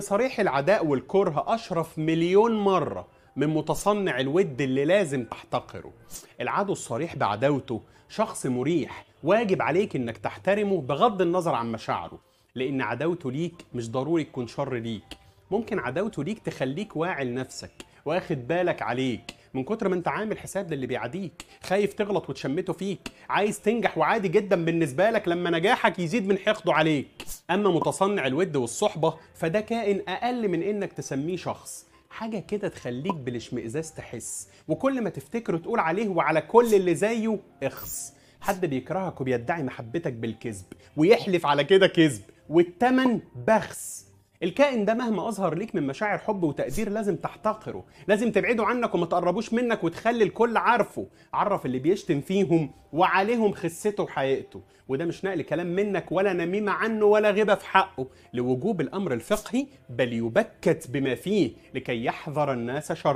صريح العداء والكره أشرف مليون مرة من متصنع الود اللي لازم تحتقره العدو الصريح بعداوته شخص مريح واجب عليك انك تحترمه بغض النظر عن مشاعره لان عداوته ليك مش ضروري تكون شر ليك ممكن عداوته ليك تخليك واعي لنفسك واخد بالك عليك من كتر ما انت عامل حساب للي بيعاديك خايف تغلط وتشمته فيك عايز تنجح وعادي جدا بالنسبه لك لما نجاحك يزيد من حقده عليك اما متصنع الود والصحبه فده كائن اقل من انك تسميه شخص حاجه كده تخليك بالاشمئزاز تحس وكل ما تفتكره تقول عليه وعلى كل اللي زيه اخس حد بيكرهك وبيدعي محبتك بالكذب ويحلف على كده كذب والتمن بخس الكائن ده مهما اظهر ليك من مشاعر حب وتقدير لازم تحتقره لازم تبعده عنك وما تقربوش منك وتخلي الكل عارفه عرف اللي بيشتم فيهم وعليهم خسته وحقيقته وده مش نقل كلام منك ولا نميمه عنه ولا غيبه في حقه لوجوب الامر الفقهي بل يبكت بما فيه لكي يحذر الناس شر